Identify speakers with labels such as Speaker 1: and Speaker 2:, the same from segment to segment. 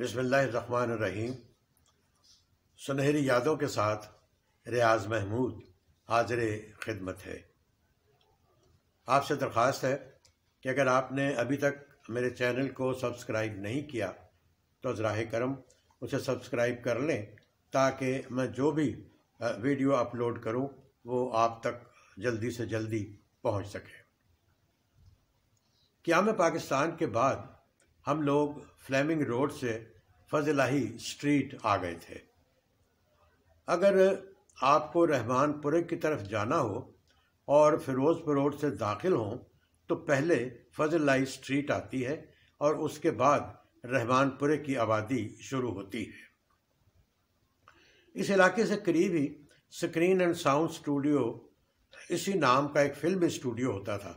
Speaker 1: बसमीम सुनहरी यादों के साथ रियाज महमूद हाजिर खिदमत है आपसे दरख्वास्त है कि अगर आपने अभी तक मेरे चैनल को सब्सक्राइब नहीं किया तो ज़राह करम उसे सब्सक्राइब कर लें ताकि मैं जो भी वीडियो अपलोड करूं वो आप तक जल्दी से जल्दी पहुंच सके क्या मैं पाकिस्तान के बाद हम लोग फ्लेमिंग रोड से फजलाही स्ट्रीट आ गए थे अगर आपको रहमानपुरे की तरफ जाना हो और फिरोजपुर रोड से दाखिल हों तो पहले फजलाही स्ट्रीट आती है और उसके बाद रहमानपुरे की आबादी शुरू होती है इस इलाके से करीब ही स्क्रीन एंड साउंड स्टूडियो इसी नाम का एक फिल्म स्टूडियो होता था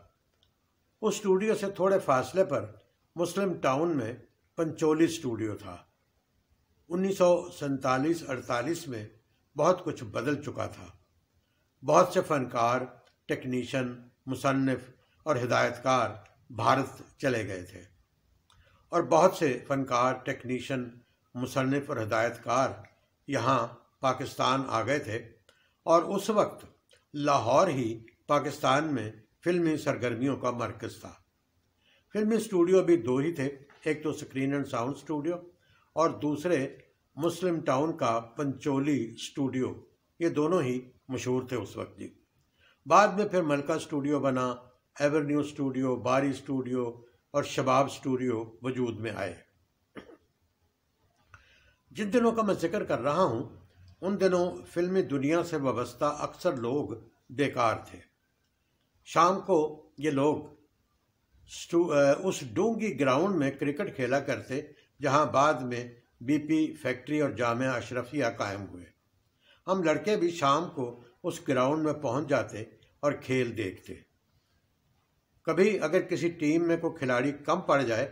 Speaker 1: उस स्टूडियो से थोड़े फासले पर मुस्लिम टाउन में पंचोली स्टूडियो था उन्नीस अड़तालीस में बहुत कुछ बदल चुका था बहुत से फनकार टेक्नीशियन मुसनफ़ और हिदायतकार भारत चले गए थे और बहुत से फनकार टेक्नीशियन मुसनफ़ और हिदायतकार यहाँ पाकिस्तान आ गए थे और उस वक्त लाहौर ही पाकिस्तान में फिल्मी सरगर्मियों का मरकज़ था फिल्मी स्टूडियो भी दो ही थे एक तो स्क्रीन एंड साउंड स्टूडियो और दूसरे मुस्लिम टाउन का पंचोली स्टूडियो ये दोनों ही मशहूर थे उस वक्त जी बाद में फिर मलका स्टूडियो बना एवरन्यू स्टूडियो बारी स्टूडियो और शबाब स्टूडियो वजूद में आए जिन दिनों का मैं जिक्र कर रहा हूँ उन दिनों फिल्मी दुनिया से वाबस्ता अक्सर लोग बेकार थे शाम को ये लोग उस डूंगी ग्राउंड में क्रिकेट खेला करते जहां बाद में बीपी फैक्ट्री और जाम अशरफिया कायम हुए हम लड़के भी शाम को उस ग्राउंड में पहुंच जाते और खेल देखते कभी अगर किसी टीम में कोई खिलाड़ी कम पड़ जाए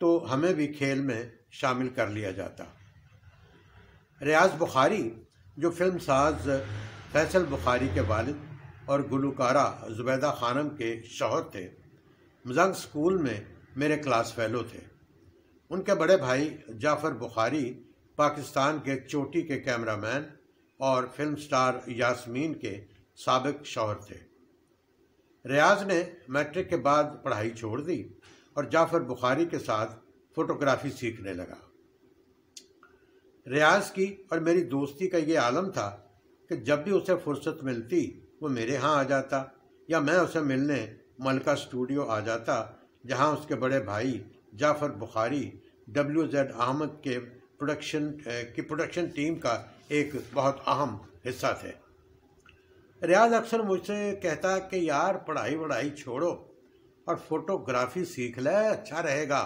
Speaker 1: तो हमें भी खेल में शामिल कर लिया जाता रियाज बुखारी जो फिल्म साज फैसल बुखारी के वालिद और गुलकारा जुबैदा खानम के शौहर थे मजंग स्कूल में मेरे क्लास फेलो थे उनके बड़े भाई जाफ़र बुखारी पाकिस्तान के चोटी के कैमरामैन और फिल्म स्टार यासमीन के सबक शौहर थे रियाज ने मैट्रिक के बाद पढ़ाई छोड़ दी और जाफ़र बुखारी के साथ फोटोग्राफी सीखने लगा रियाज की और मेरी दोस्ती का ये आलम था कि जब भी उसे फुर्सत मिलती वो मेरे यहाँ आ जाता या मैं उसे मिलने मलका स्टूडियो आ जाता जहां उसके बड़े भाई जाफर बुखारी डब्ल्यू जेड अहमद के प्रोडक्शन की प्रोडक्शन टीम का एक बहुत अहम हिस्सा थे रियाज अक्सर मुझसे कहता कि यार पढ़ाई वढ़ाई छोड़ो और फोटोग्राफी सीख ले अच्छा रहेगा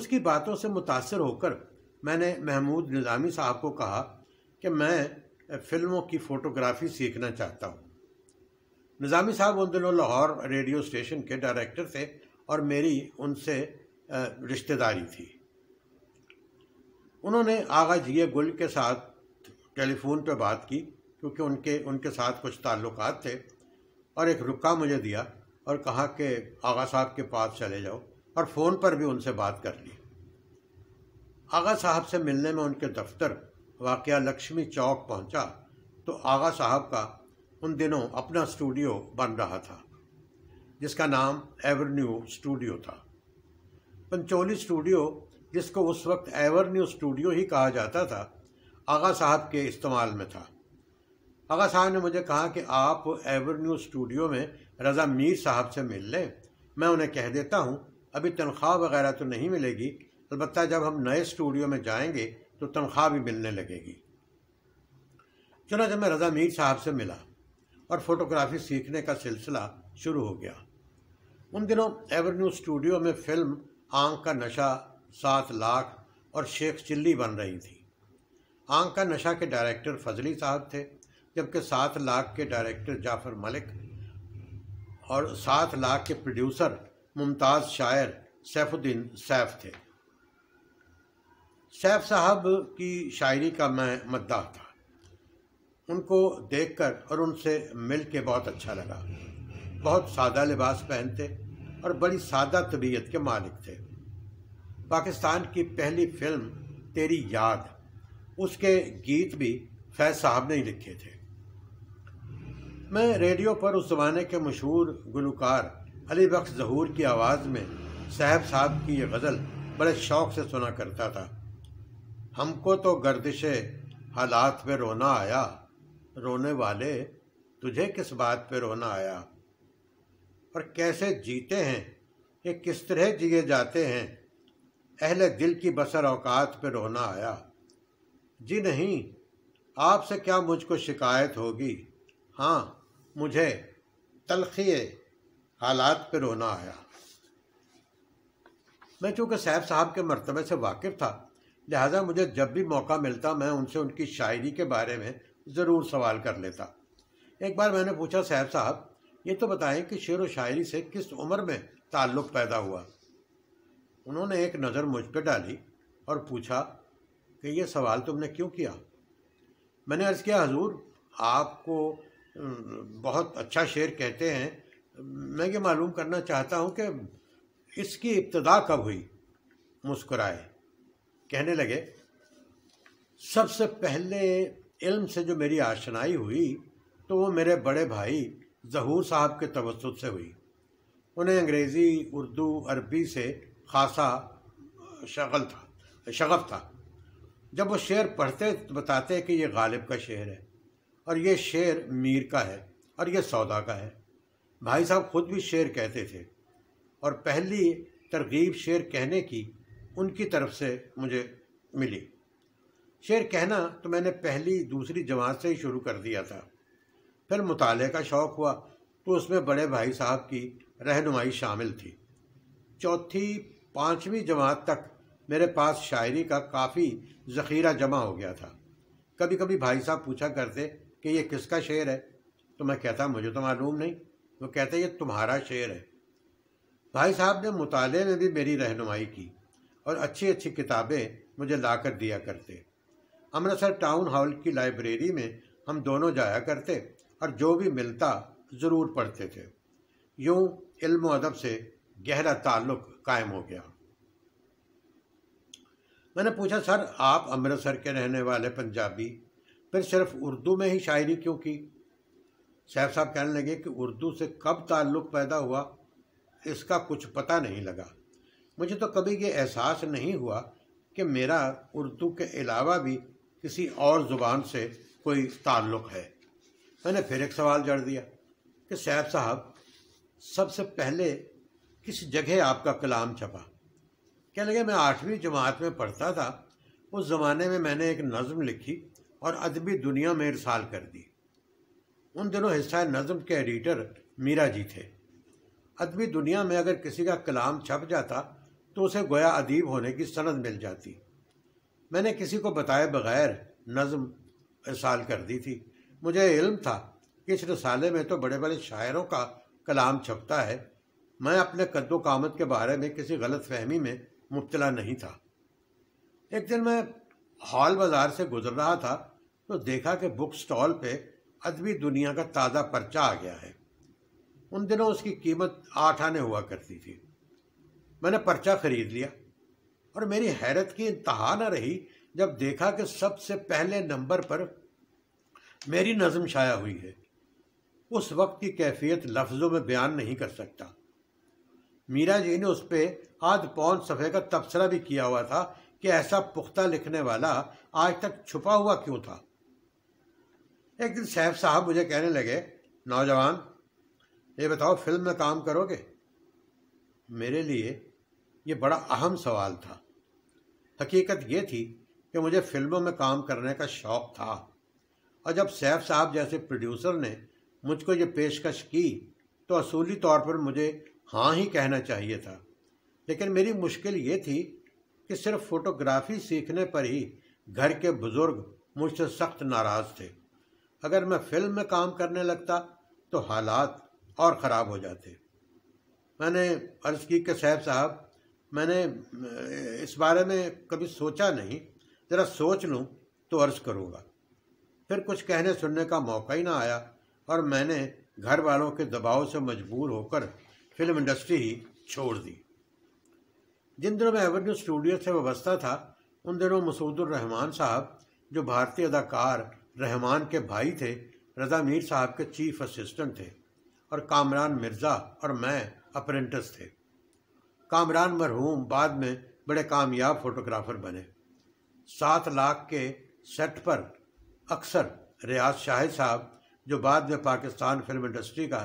Speaker 1: उसकी बातों से मुतासर होकर मैंने महमूद निज़ामी साहब को कहा कि मैं फ़िल्मों की फ़ोटोग्राफ़ी सीखना चाहता हूँ निज़ामी साहब उन दिनों लाहौर रेडियो स्टेशन के डायरेक्टर थे और मेरी उनसे रिश्तेदारी थी उन्होंने आगा जिया गुल के साथ टेलीफोन पर बात की क्योंकि उनके उनके साथ कुछ ताल्लुक थे और एक रुका मुझे दिया और कहा कि आगा साहब के पास चले जाओ और फ़ोन पर भी उनसे बात कर ली आगा साहब से मिलने में उनके दफ्तर वाक़ लक्ष्मी चौक पहुंचा तो आगा साहब का उन दिनों अपना स्टूडियो बन रहा था जिसका नाम एवरन्यू स्टूडियो था पंचोली स्टूडियो जिसको उस वक्त एवरन्यू स्टूडियो ही कहा जाता था आगा साहब के इस्तेमाल में था आगा साहब ने मुझे कहा कि आप एवरन्यू स्टूडियो में रज़ा मीर साहब से मिल लें मैं उन्हें कह देता हूँ अभी तनख्वाह वगैरह तो नहीं मिलेगी अलबत् जब हम नए स्टूडियो में जाएंगे तो तनख्वाह भी मिलने लगेगी चुना जब मैं रज़ा मीर साहब से मिला और फोटोग्राफी सीखने का सिलसिला शुरू हो गया उन दिनों एवरन्यू स्टूडियो में फिल्म आंख का नशा सात लाख और शेख चिल्ली बन रही थी आंख का नशा के डायरेक्टर फजली साहब थे जबकि सात लाख के डायरेक्टर जाफर मलिक और सात लाख के प्रोड्यूसर मुमताज़ शायर सैफुद्दीन सैफ थे सैफ साहब की शायरी का मैं मद्दा था उनको देखकर और उनसे मिल के बहुत अच्छा लगा बहुत सादा लिबास पहनते और बड़ी सादा तबीयत के मालिक थे पाकिस्तान की पहली फिल्म तेरी याद उसके गीत भी फैज साहब ने ही लिखे थे मैं रेडियो पर उस ज़माने के मशहूर गुलकार अली बख्श जहूर की आवाज़ में साहब साहब की ये गज़ल बड़े शौक़ से सुना करता था हमको तो गर्दिश हालात में रोना आया रोने वाले तुझे किस बात पर रोना आया और कैसे जीते हैं ये किस तरह जिए जाते हैं अहले दिल की बसर औकात पर रोना आया जी नहीं आपसे क्या मुझको शिकायत होगी हाँ मुझे तलखी हालात पर रोना आया मैं चूँकि सैफ साहब के मरतबे से वाकिफ़ था लिहाजा मुझे जब भी मौका मिलता मैं उनसे उनकी शायरी के बारे में ज़रूर सवाल कर लेता एक बार मैंने पूछा साहब साहब ये तो बताएं कि शेर व शायरी से किस उम्र में ताल्लुक़ पैदा हुआ उन्होंने एक नज़र मुझ पर डाली और पूछा कि यह सवाल तुमने क्यों किया मैंने अर्ज़ किया हजूर आपको बहुत अच्छा शेर कहते हैं मैं ये मालूम करना चाहता हूँ कि इसकी इब्तदा कब हुई मुस्कुराए कहने लगे सबसे पहले इल्म से जो मेरी आशनाई हुई तो वो मेरे बड़े भाई जहूर साहब के तवसत से हुई उन्हें अंग्रेज़ी उर्दू अरबी से खासा शगल था शगफ था जब वो शेर पढ़ते बताते कि ये गालिब का शेर है और ये शेर मीर का है और ये सौदा का है भाई साहब खुद भी शेर कहते थे और पहली तरगीब शेर कहने की उनकी तरफ से मुझे मिली शेर कहना तो मैंने पहली दूसरी जमात से ही शुरू कर दिया था फिर मुताले का शौक़ हुआ तो उसमें बड़े भाई साहब की रहनुमाई शामिल थी चौथी पाँचवीं जमात तक मेरे पास शायरी का काफ़ी ज़खीरा जमा हो गया था कभी कभी भाई साहब पूछा करते कि ये किसका शेर है तो मैं कहता मुझे तो मालूम नहीं वो कहते ये तुम्हारा शेर है भाई साहब ने मुताले में भी मेरी रहनुमाई की और अच्छी अच्छी किताबें मुझे ला कर दिया करते अमृतसर टाउन हॉल की लाइब्रेरी में हम दोनों जाया करते और जो भी मिलता ज़रूर पढ़ते थे यूँ इल्म अदब से गहरा ताल्लुक कायम हो गया मैंने पूछा सर आप अमृतसर के रहने वाले पंजाबी फिर सिर्फ उर्दू में ही शायरी क्यों की सैफ साहब कहने लगे कि उर्दू से कब ताल्लुक़ पैदा हुआ इसका कुछ पता नहीं लगा मुझे तो कभी ये एहसास नहीं हुआ कि मेरा उर्दू के अलावा भी किसी और ज़ुबान से कोई ताल्लुक़ है मैंने फिर एक सवाल जड़ दिया कि सैब साहब सबसे पहले किस जगह आपका कलाम छपा क्या लगे मैं आठवीं जमात में पढ़ता था उस ज़माने में मैंने एक नज़म लिखी और अदबी दुनिया में इरसाल कर दी उन दिनों हिस्सा नज़म के एडिटर मीरा जी थे अदबी दुनिया में अगर किसी का कलाम छप जाता तो उसे गोया अदीब होने की सनद मिल जाती मैंने किसी को बताए बगैर नज़म इसाल कर दी थी मुझे इल्म था कि इस रसाले में तो बड़े बड़े शायरों का कलाम छपता है मैं अपने कद्दो कामत के बारे में किसी गलत फहमी में मुबतला नहीं था एक दिन मैं हॉल बाज़ार से गुजर रहा था तो देखा कि बुक स्टॉल पे अदबी दुनिया का ताज़ा पर्चा आ गया है उन दिनों उसकी कीमत आठ आने हुआ करती थी मैंने पर्चा ख़रीद लिया और मेरी हैरत की इंतहा न रही जब देखा कि सबसे पहले नंबर पर मेरी नज़म शाया हुई है उस वक्त की कैफियत लफ्ज़ों में बयान नहीं कर सकता मीरा जी ने उस पर आध पौन सफ़े का तबसरा भी किया हुआ था कि ऐसा पुख्ता लिखने वाला आज तक छुपा हुआ क्यों था एक दिन सैफ साहब मुझे कहने लगे नौजवान ये बताओ फिल्म में काम करोगे मेरे लिए ये बड़ा अहम सवाल था हकीकत ये थी कि मुझे फिल्मों में काम करने का शौक़ था और जब सैफ साहब जैसे प्रोड्यूसर ने मुझको ये पेशकश की तो असूली तौर पर मुझे हाँ ही कहना चाहिए था लेकिन मेरी मुश्किल ये थी कि सिर्फ फोटोग्राफी सीखने पर ही घर के बुज़ुर्ग मुझसे सख्त नाराज़ थे अगर मैं फिल्म में काम करने लगता तो हालात और ख़राब हो जाते मैंने अर्ज़ की कि सैफ साहब मैंने इस बारे में कभी सोचा नहीं ज़रा सोच लूँ तो अर्ज करूँगा फिर कुछ कहने सुनने का मौका ही ना आया और मैंने घर वालों के दबाव से मजबूर होकर फिल्म इंडस्ट्री ही छोड़ दी जिन दिनों में एवेन्यू स्टूडियो से व्यवस्था था उन दिनों मसूदुर रहमान साहब जो भारतीय अदाकार रहमान के भाई थे रजा मीर साहब के चीफ असिस्टेंट थे और कामरान मिर्ज़ा और मैं अप्रेंटिस थे कामरान मरहूम बाद में बड़े कामयाब फोटोग्राफर बने सात लाख के सेट पर अक्सर रियाज शाहिद साहब जो बाद में पाकिस्तान फिल्म इंडस्ट्री का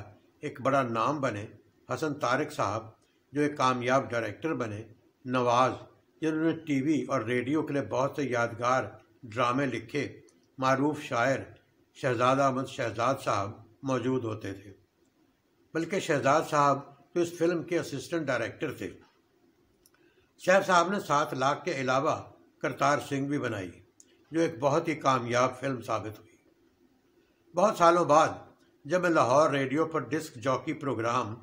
Speaker 1: एक बड़ा नाम बने हसन तारिक साहब जो एक कामयाब डायरेक्टर बने नवाज़ जिन्होंने टीवी और रेडियो के लिए बहुत से यादगार ड्रामे लिखे मरूफ शायर शहजाद अहमद शहजाद साहब मौजूद होते थे बल्कि शहजाद साहब जो इस फिल्म के असिस्टेंट डायरेक्टर थे शेफ साहब ने सात लाख के अलावा करतार सिंह भी बनाई जो एक बहुत ही कामयाब फिल्म साबित हुई बहुत सालों बाद जब मैं लाहौर रेडियो पर डिस्क जॉकी प्रोग्राम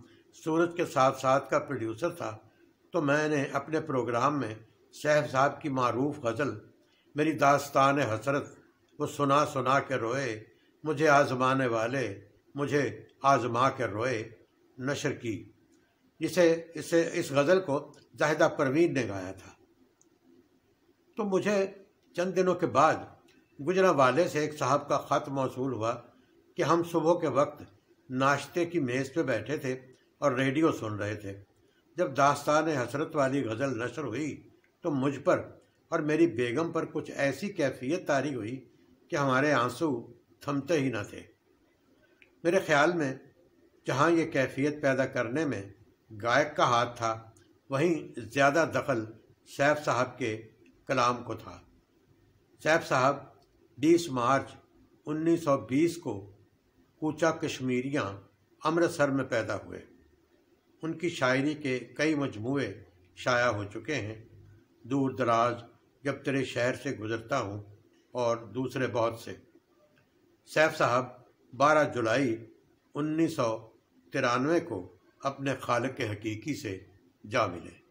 Speaker 1: सूरज के साथ साथ का प्रोड्यूसर था तो मैंने अपने प्रोग्राम में सैफ साहब की मरूफ गज़ल मेरी दास्तान हसरत वो सुना सुना के रोए मुझे आजमाने वाले मुझे आजमा के रोए नशर की जिसे इसे इस गज़ल को जाहिदा परवीन ने गाया था तो मुझे चंद दिनों के बाद गुजरा वाले से एक साहब का ख़त मौसू हुआ कि हम सुबह के वक्त नाश्ते की मेज़ पे बैठे थे और रेडियो सुन रहे थे जब दास्तान हसरत वाली गज़ल नशर हुई तो मुझ पर और मेरी बेगम पर कुछ ऐसी कैफियत तारी हुई कि हमारे आंसू थमते ही न थे मेरे ख्याल में जहाँ ये कैफियत पैदा करने में गायक का हाथ था वहीं ज़्यादा दखल सैफ साहब के कलाम को था सैफ साहब 20 मार्च 1920 को कूचा कश्मीरियाँ अमृतसर में पैदा हुए उनकी शायरी के कई मजमू शाया हो चुके हैं दूर दराज जब तेरे शहर से गुज़रता हूँ और दूसरे बहुत से सैफ साहब 12 जुलाई उन्नीस को अपने खाल के हकीकी से जा मिले